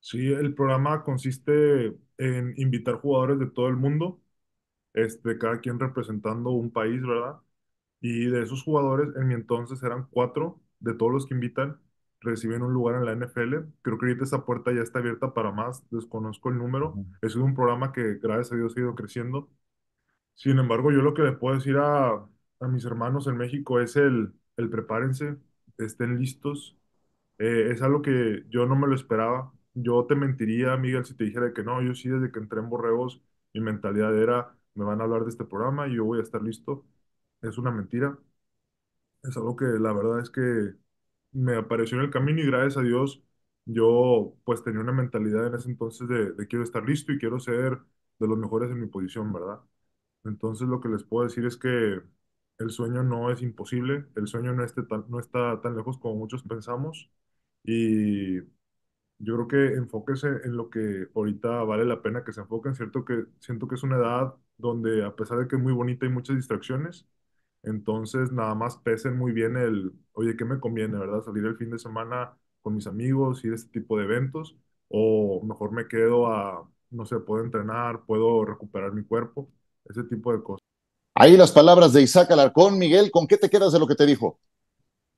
Sí, el programa consiste en invitar jugadores de todo el mundo, este, cada quien representando un país, ¿verdad? Y de esos jugadores, en mi entonces eran cuatro, de todos los que invitan, reciben un lugar en la NFL. Creo que ahorita esa puerta ya está abierta para más, desconozco el número. Es un programa que, gracias a Dios, ha ido creciendo sin embargo, yo lo que le puedo decir a, mis hermanos en México es el, el prepárense, estén listos. Eh, es algo que yo no me lo esperaba. Yo te mentiría, Miguel, si te dijera que no, yo sí desde que entré en Borregos, mi mentalidad era, me van a hablar de este programa y yo voy a estar listo. Es una mentira. Es algo que la verdad es que me apareció en el camino y gracias a Dios yo pues tenía una mentalidad en ese entonces de quiero estar listo y quiero ser de los mejores en mi posición, ¿verdad? Entonces lo que les puedo decir es que el sueño no es imposible, el sueño no, no está tan lejos como muchos pensamos y yo creo que enfóquese en lo que ahorita vale la pena que se enfoquen, ¿cierto? Que siento que es una edad donde a pesar de que es muy bonita hay muchas distracciones, entonces nada más pesen muy bien el, oye, ¿qué me conviene, verdad? Salir el fin de semana con mis amigos, ir a este tipo de eventos o mejor me quedo a, no sé, puedo entrenar, puedo recuperar mi cuerpo ese tipo de cosas. Ahí las palabras de Isaac Alarcón. Miguel, ¿con qué te quedas de lo que te dijo?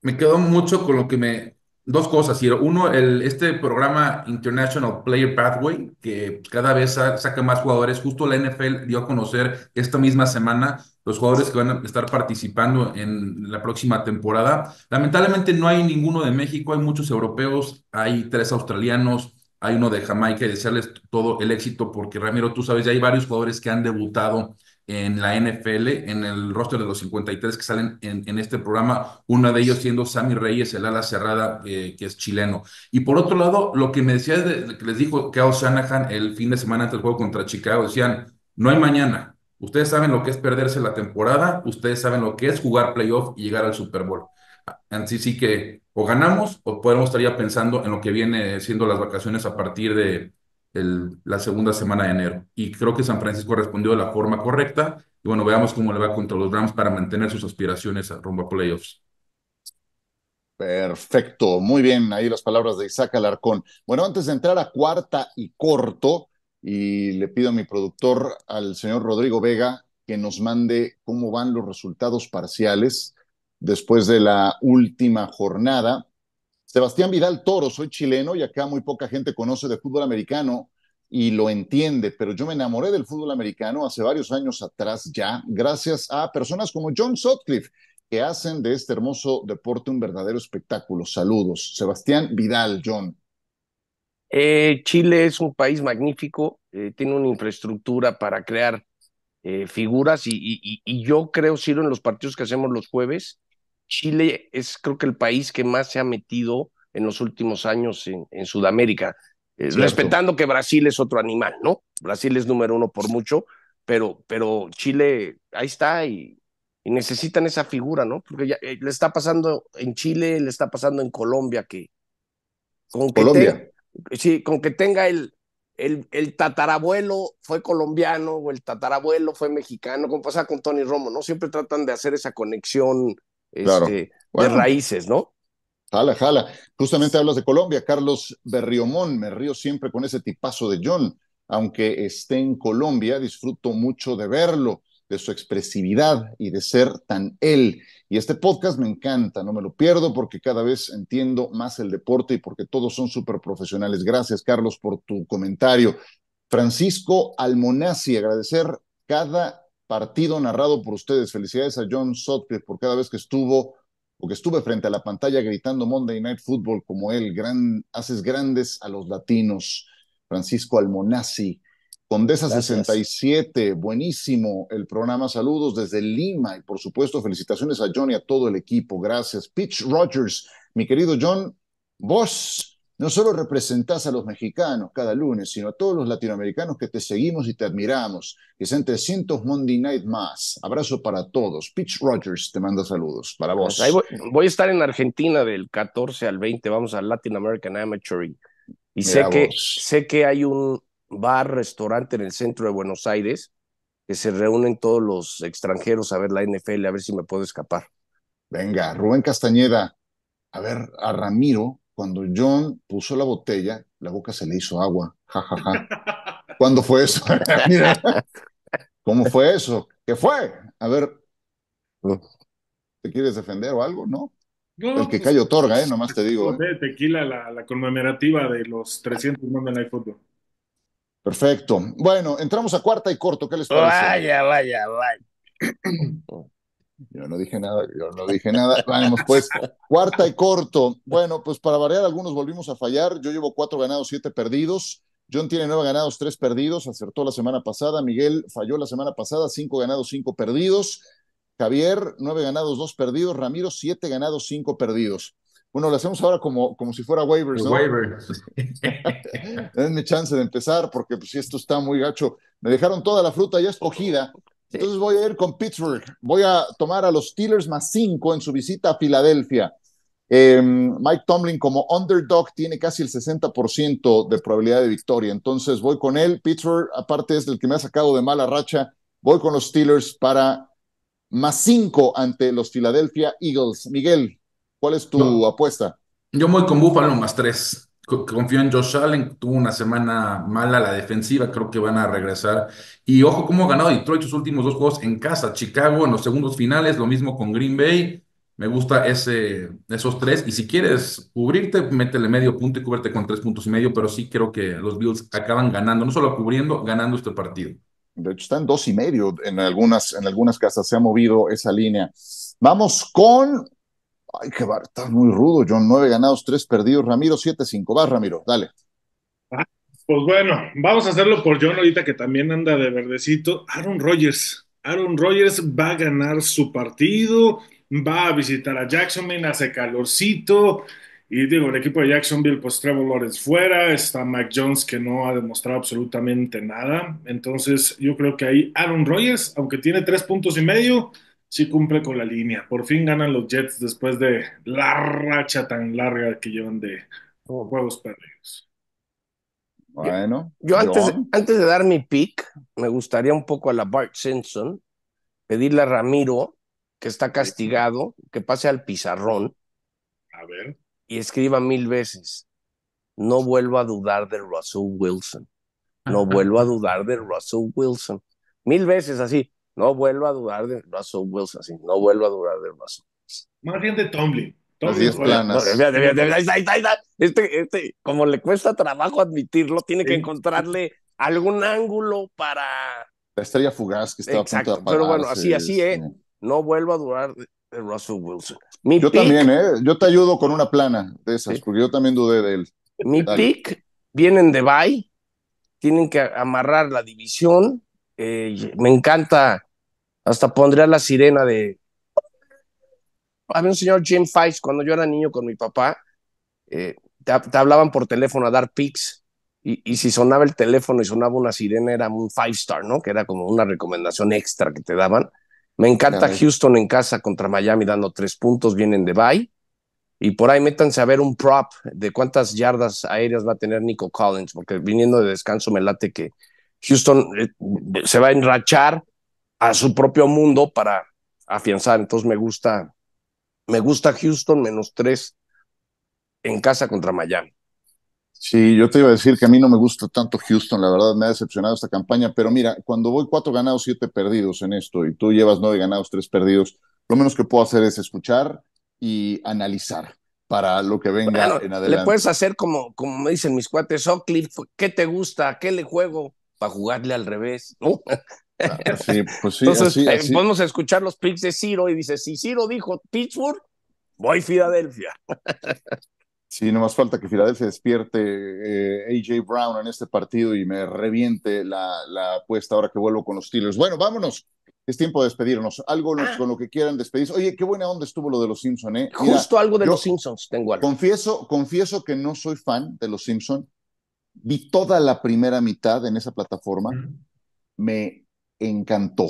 Me quedo mucho con lo que me... Dos cosas, Uno, el, este programa International Player Pathway, que cada vez saca más jugadores. Justo la NFL dio a conocer esta misma semana los jugadores que van a estar participando en la próxima temporada. Lamentablemente no hay ninguno de México, hay muchos europeos, hay tres australianos, hay uno de Jamaica y desearles todo el éxito porque Ramiro, tú sabes, ya hay varios jugadores que han debutado en la NFL, en el roster de los 53 que salen en, este programa, uno de ellos siendo Sammy Reyes, el ala cerrada, eh, que es chileno. Y por otro lado, lo que me decía, que les dijo Kao Shanahan el fin de semana antes del juego contra Chicago, decían, no hay mañana, ustedes saben lo que es perderse la temporada, ustedes saben lo que es jugar playoff y llegar al Super Bowl. Así sí que o ganamos o podemos estar ya pensando en lo que viene siendo las vacaciones a partir de la segunda semana de enero. Y creo que San Francisco respondió de la forma correcta. Y bueno, veamos cómo le va contra los Rams para mantener sus aspiraciones a rumbo a playoffs. Perfecto, muy bien, ahí las palabras de Isaac Alarcón. Bueno, antes de entrar a cuarta y corto, y le pido a mi productor, al señor Rodrigo Vega, que nos mande cómo van los resultados parciales después de la última jornada. Sebastián Vidal Toro, soy chileno y acá muy poca gente conoce de fútbol americano y lo entiende, pero yo me enamoré del fútbol americano hace varios años atrás ya, gracias a personas como John Sutcliffe, que hacen de este hermoso deporte un verdadero espectáculo. Saludos. Sebastián Vidal, John. Eh, Chile es un país magnífico, eh, tiene una infraestructura para crear eh, figuras y, yo creo, lo en los partidos que hacemos los jueves, Chile es creo que el país que más se ha metido en los últimos años en, Sudamérica, eh, respetando que Brasil es otro animal, ¿no? Brasil es número uno por mucho, pero, pero Chile ahí está y, necesitan esa figura, ¿no? Porque ya, eh, le está pasando en Chile, le está pasando en Colombia que... Con Colombia. sí, con que tenga el, el, el, tatarabuelo fue colombiano o el tatarabuelo fue mexicano, como pasa con Tony Romo, ¿no? Siempre tratan de hacer esa conexión este, de raíces, ¿no? Jala, jala. Justamente hablas de Colombia, Carlos Berriomón, me río siempre con ese tipazo de John. Aunque esté en Colombia, disfruto mucho de verlo, de su expresividad y de ser tan él. Y este podcast me encanta, no me lo pierdo porque cada vez entiendo más el deporte y porque todos son súper profesionales. Gracias, Carlos, por tu comentario. Francisco Almonazzi, agradecer cada partido narrado por ustedes. Felicidades a John Sotcliffe por cada vez que estuvo o que estuve frente a la pantalla gritando Monday Night Football como él. haces grandes a los latinos. Francisco Almonazzi. Condesa 67, buenísimo el programa. Saludos desde Lima y por supuesto felicitaciones a John y a todo el equipo. Gracias. Pitch Rogers, mi querido John, vos no solo representás a los mexicanos cada lunes, sino a todos los latinoamericanos que te seguimos y te admiramos, que sean 300 Monday Night más. Abrazo para todos. Pitch Rogers te mando saludos para vos. voy, a estar en Argentina del 14 al 20, vamos a Latin American Amateur y, sé, que, sé que hay un bar, restaurante en el centro de Buenos Aires que se reúnen todos los extranjeros a ver la NFL, a ver si me puedo escapar. Venga, Rubén Castañeda, a ver a Ramiro cuando John puso la botella, la boca se le hizo agua. Ja, ¿Cuándo fue eso? *laughs* ¿Cómo fue eso? ¿Qué fue? A ver, ¿te quieres defender o algo? No. no el que pues, otorga, ¿eh? Pues, Nomás te digo. Pues, ¿eh? tequila, la, conmemorativa de los 300 no de iPhone. Perfecto. Bueno, entramos a cuarta y corto. ¿Qué les parece? Vaya, vaya, vaya. *clears throat* Yo no dije nada, yo no dije nada. Vamos, *laughs* pues, cuarta y corto. Bueno, pues para variar, algunos volvimos a fallar. Yo llevo cuatro ganados, siete perdidos. John tiene nueve ganados, tres perdidos. Acertó la semana pasada. Miguel falló la semana pasada, cinco ganados, cinco perdidos. Javier, nueve ganados, dos perdidos. Ramiro, siete ganados, cinco perdidos. Bueno, lo hacemos ahora como, como si fuera waivers. ¿no? Waivers. *laughs* Denme chance de empezar porque pues, esto está muy gacho. Me dejaron toda la fruta ya escogida entonces voy a ir con Pittsburgh. Voy a tomar a los Steelers más cinco en su visita a Filadelfia. Em, Mike Tomlin como underdog tiene casi el 60% de probabilidad de victoria. Entonces voy con él. Pittsburgh, aparte, es el que me ha sacado de mala racha. Voy con los Steelers para más cinco ante los Philadelphia Eagles. Miguel, ¿cuál es tu apuesta? Yo voy con Buffalo más tres. Confío en Josh Allen, tuvo una semana mala la defensiva, creo que van a regresar. Y ojo cómo ha ganado Detroit sus últimos dos juegos en casa, Chicago en los segundos finales, lo mismo con Green Bay. Me gusta ese, esos tres. Y si quieres cubrirte, métele medio punto y cúbrete con tres puntos y medio, pero sí creo que los Bills acaban ganando, no solo cubriendo, ganando este partido. De hecho, están dos y medio en algunas, en algunas casas, se ha movido esa línea. Vamos con Ay, qué bar, estás muy rudo, John. Nueve ganados, tres perdidos. Ramiro, siete, cinco, va Ramiro, dale. Ah, pues bueno, vamos a hacerlo por John ahorita que también anda de verdecito. Aaron Rodgers. Aaron Rodgers va a ganar su partido, va a visitar a Jacksonville, hace calorcito. Y digo, el equipo de Jacksonville, pues Trevor Lawrence fuera, está Mike Jones que no ha demostrado absolutamente nada. Entonces, yo creo que ahí Aaron Rodgers, aunque tiene tres puntos y medio, sí cumple con la línea. Por fin ganan los Jets después de la racha tan larga que llevan de oh. juegos perdidos. Bueno. Yo antes, antes de dar mi pick, me gustaría un poco a la Bart Simpson, pedirle a Ramiro, que está castigado, que pase al pizarrón. A ver. Y escriba mil veces. No vuelvo a dudar de Russell Wilson. No vuelvo a dudar de Russell Wilson. Mil veces así no vuelvo a dudar de Russell Wilson, así. no vuelvo a dudar de Russell Wilson. Más bien de Tomlin. como le cuesta trabajo admitirlo, tiene que encontrarle algún ángulo para. La estrella fugaz que estaba a punto de Pero bueno, así, así, este. ¿eh? No vuelvo a dudar de Russell Wilson. yo también, ¿eh? Yo te ayudo con una plana de esas, porque yo también dudé de él. Mi pick vienen de Bay, tienen que amarrar la división. Eh, me encanta hasta pondría la sirena de... Había un señor Jim Fice cuando yo era niño con mi papá. Eh, te, hablaban por teléfono a dar pics y, si sonaba el teléfono y sonaba una sirena era un five star, ¿no? Que era como una recomendación extra que te daban. Me encanta Houston en casa contra Miami dando tres puntos, vienen de bye. Y por ahí métanse a ver un prop de cuántas yardas aéreas va a tener Nico Collins, porque viniendo de descanso me late que Houston eh, se va a enrachar a su propio mundo para afianzar. Entonces me gusta, me gusta Houston menos tres en casa contra Miami. Sí, yo te iba a decir que a mí no me gusta tanto Houston, la verdad me ha decepcionado esta campaña, pero mira, cuando voy cuatro ganados, siete perdidos en esto y tú llevas nueve ganados, tres perdidos, lo menos que puedo hacer es escuchar y analizar para lo que venga en adelante. Le puedes hacer como, como me dicen mis cuates, Oakley, oh, ¿qué te gusta? ¿Qué le juego? Para jugarle al revés, ¿no? Pues sí, pues sí, Entonces, podemos eh, escuchar los picks de Ciro y dice, si Ciro dijo Pittsburgh, voy a Filadelfia. *laughs* Sí, no más falta que Filadelfia despierte eh, AJ Brown en este partido y me reviente la, la, apuesta ahora que vuelvo con los Steelers. Bueno, vámonos. Es tiempo de despedirnos. Algo ah. con lo que quieran despedirse. Oye, qué buena onda estuvo lo de los Simpsons ¿eh? Justo algo de los Simpsons tengo Confieso, confieso que no soy fan de los Simpsons, Vi toda la primera mitad en esa plataforma. Me encantó.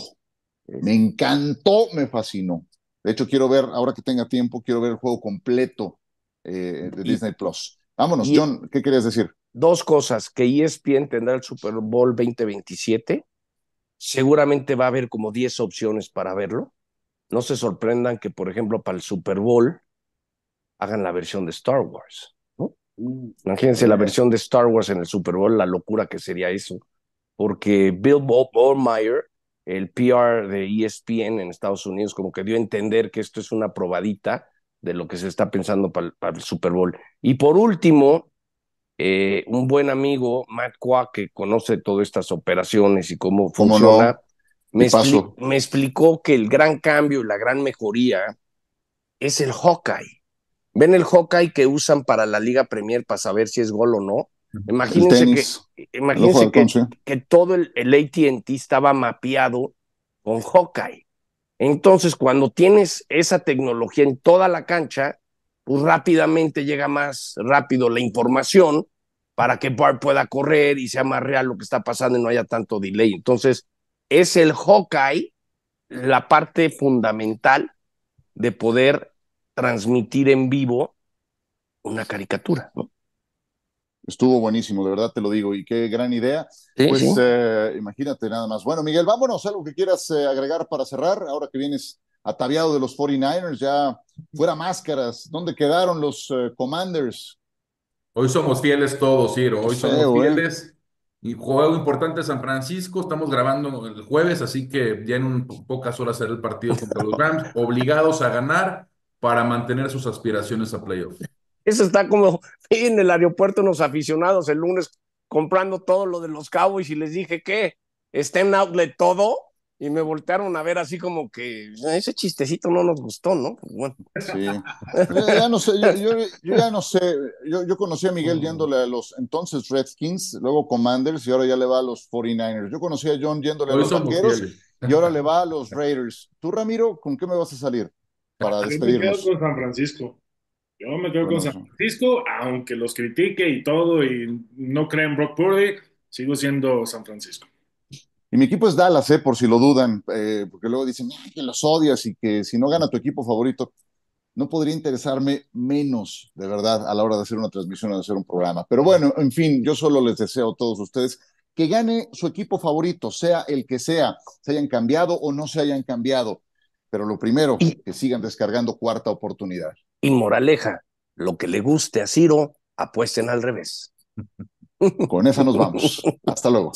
Me encantó, me fascinó. De hecho, quiero ver, ahora que tenga tiempo, quiero ver el juego completo eh, de Disney Plus. Vámonos, John, ¿qué querías decir? Dos cosas, que ESPN tendrá el Super Bowl 2027. Seguramente va a haber como 10 opciones para verlo. No se sorprendan que, por ejemplo, para el Super Bowl hagan la versión de Star Wars. Uh, Imagínense la versión de Star Wars en el Super Bowl, la locura que sería eso porque Bill el PR de ESPN en Estados Unidos, como que dio a entender que esto es una probadita de lo que se está pensando para, el Super Bowl. Y por último, eh, un buen amigo, Matt Qua, que conoce todas estas operaciones y cómo, funciona, me, me, explicó que el gran cambio y la gran mejoría es el Hawkeye. ¿Ven el Hawkeye que usan para la Liga Premier para saber si es gol o no? Imagínense, que, todo el, el ATT estaba mapeado con Hawkeye. Entonces, cuando tienes esa tecnología en toda la cancha, pues rápidamente llega más rápido la información para que Bart pueda correr y sea más real lo que está pasando y no haya tanto delay. Entonces, es el Hawkeye la parte fundamental de poder transmitir en vivo una caricatura, ¿no? Estuvo buenísimo, de verdad te lo digo, y qué gran idea. pues eh, imagínate nada más. Bueno, Miguel, vámonos, algo que quieras eh, agregar para cerrar, ahora que vienes ataviado de los 49ers, ya fuera máscaras, ¿dónde quedaron los eh, Commanders? Hoy somos fieles todos, Ciro, hoy somos fieles. Y juego importante San Francisco, estamos grabando el jueves, así que ya en pocas horas será el partido contra los Rams, *laughs* obligados a ganar para mantener sus aspiraciones a playoffs. Eso está como *laughs* en el aeropuerto unos aficionados el lunes comprando todo lo de los Cowboys y les dije que ¿estén en outlet todo y me voltearon a ver así como que ese chistecito no nos gustó, ¿no? Pues, bueno. Sí. *laughs* Yo ya no sé, yo, ya no sé, yo, conocí a Miguel yéndole a los entonces Redskins, luego Commanders y ahora ya le va a los 49ers. Yo conocí a John yéndole a los Vaqueros y ahora le va a los Raiders. Tú, Ramiro, ¿con qué me vas a salir para despedirnos? con San Francisco. Yo me quedo con San Francisco, aunque los critique y todo, y no crean Brock Purdy, sigo siendo San Francisco. Y mi equipo es Dallas, ¿eh? por si lo dudan, eh, porque luego dicen que los odias y que si no gana tu equipo favorito, no podría interesarme menos, de verdad, a la hora de hacer una transmisión o de hacer un programa. Pero bueno, en fin, yo solo les deseo a todos ustedes que gane su equipo favorito, sea el que sea, se hayan cambiado o no se hayan cambiado. Pero lo primero, que sigan descargando cuarta oportunidad. Y moraleja, lo que le guste a Ciro, apuesten al revés. Con esa nos vamos. *laughs* Hasta luego.